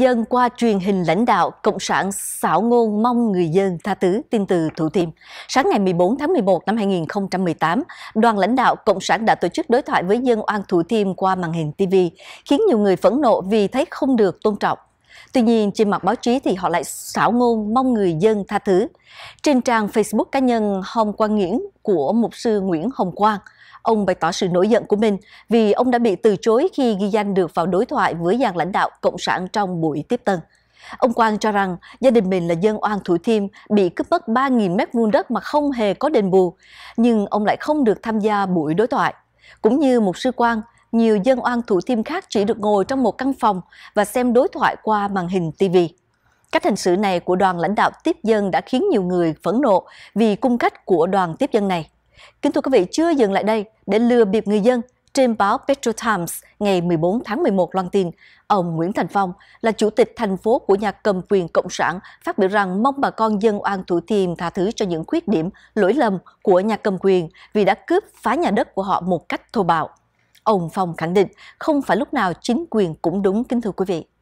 dân qua truyền hình lãnh đạo Cộng sản xảo ngôn mong người dân tha thứ tin từ Thủ Thiêm. Sáng ngày 14 tháng 11 năm 2018, đoàn lãnh đạo Cộng sản đã tổ chức đối thoại với dân oan Thủ Thiêm qua màn hình TV, khiến nhiều người phẫn nộ vì thấy không được tôn trọng. Tuy nhiên, trên mặt báo chí thì họ lại xảo ngôn mong người dân tha thứ. Trên trang Facebook cá nhân Hồng Quang Nghiễn của mục sư Nguyễn Hồng Quang, ông bày tỏ sự nổi giận của mình vì ông đã bị từ chối khi ghi danh được vào đối thoại với dàn lãnh đạo Cộng sản trong buổi tiếp tân. Ông Quang cho rằng gia đình mình là dân oan Thủ Thiêm bị cướp mất 3.000 mét vuông đất mà không hề có đền bù, nhưng ông lại không được tham gia buổi đối thoại. Cũng như một sư quan, nhiều dân oan thủ thiêm khác chỉ được ngồi trong một căn phòng và xem đối thoại qua màn hình TV. Cách hành xử này của đoàn lãnh đạo tiếp dân đã khiến nhiều người phẫn nộ vì cung cách của đoàn tiếp dân này. Kính thưa quý vị, chưa dừng lại đây để lừa bịp người dân, trên báo Petro Times ngày 14 tháng 11 loan tin, ông Nguyễn Thành Phong là chủ tịch thành phố của nhà cầm quyền Cộng sản phát biểu rằng mong bà con dân oan Thủ Thiêm tha thứ cho những khuyết điểm, lỗi lầm của nhà cầm quyền vì đã cướp phá nhà đất của họ một cách thô bạo. Ông Phong khẳng định không phải lúc nào chính quyền cũng đúng kính thưa quý vị.